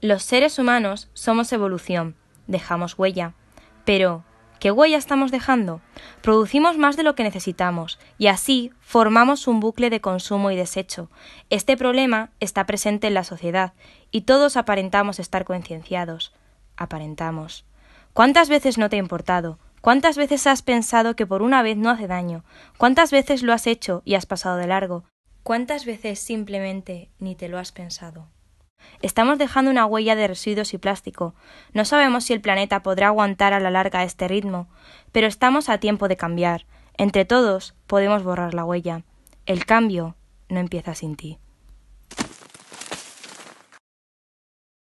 Los seres humanos somos evolución, dejamos huella. Pero, ¿qué huella estamos dejando? Producimos más de lo que necesitamos y así formamos un bucle de consumo y desecho. Este problema está presente en la sociedad y todos aparentamos estar concienciados. Aparentamos. ¿Cuántas veces no te ha importado? ¿Cuántas veces has pensado que por una vez no hace daño? ¿Cuántas veces lo has hecho y has pasado de largo? ¿Cuántas veces simplemente ni te lo has pensado? Estamos dejando una huella de residuos y plástico. No sabemos si el planeta podrá aguantar a la larga este ritmo, pero estamos a tiempo de cambiar. Entre todos podemos borrar la huella. El cambio no empieza sin ti.